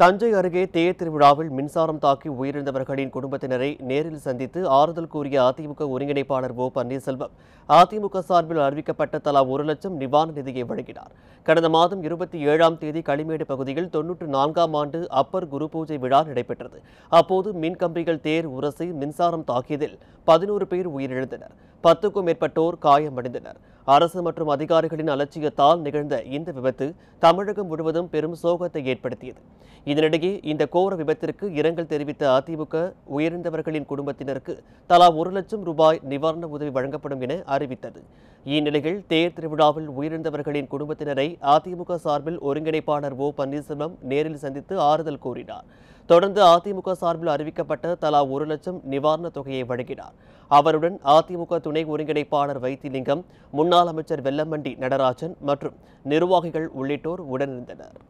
தஞ்சை அருகே தேர் திருவிழாவில் மின்சாரம் தாக்கி உயிரிழந்தவர்களின் குடும்பத்தினரை நேரில் சந்தித்து ஆறுதல் கூறிய அதிமுக ஒருங்கிணைப்பாளர் ஓ பன்னீர்செல்வம் அதிமுக சார்பில் அறிவிக்கப்பட்ட தலா ஒரு லட்சம் நிவாரண நிதியை வழங்கினார் கடந்த மாதம் இருபத்தி ஏழாம் தேதி களிமேடு பகுதியில் தொன்னூற்று நான்காம் ஆண்டு அப்பர் குரு பூஜை விழா நடைபெற்றது அப்போது மின் கம்பிகள் தேர் உரசி மின்சாரம் தாக்கியதில் பதினோரு பேர் உயிரிழந்தனர் பத்துக்கும் மேற்பட்டோர் காயமடைந்தனர் அரசு மற்றும் அதிகாரிகளின் அலட்சியத்தால் நிகழ்ந்த இந்த விபத்து தமிழகம் முழுவதும் பெரும் சோகத்தை ஏற்படுத்தியது இதனிடையே இந்த கோர விபத்திற்கு இரங்கல் தெரிவித்த அதிமுக உயிரிழந்தவர்களின் குடும்பத்தினருக்கு தலா ஒரு லட்சம் ரூபாய் நிவாரண உதவி வழங்கப்படும் என அறிவித்தது இந்நிலையில் தேர் திருவிழாவில் உயிரிழந்தவர்களின் குடும்பத்தினரை அதிமுக சார்பில் ஒருங்கிணைப்பாளர் ஓ பன்னீர்செல்வம் நேரில் சந்தித்து ஆறுதல் கூறினார் தொடர்ந்து அதிமுக சார்பில் அறிவிக்கப்பட்ட தலா ஒரு லட்சம் நிவாரணத் தொகையை வழங்கினார் அவருடன் அதிமுக துணை ஒருங்கிணைப்பாளர் வைத்திலிங்கம் முன்னாள் அமைச்சர் வெல்லமண்டி நடராஜன் மற்றும் நிர்வாகிகள் உள்ளிட்டோர் உடனிருந்தனர்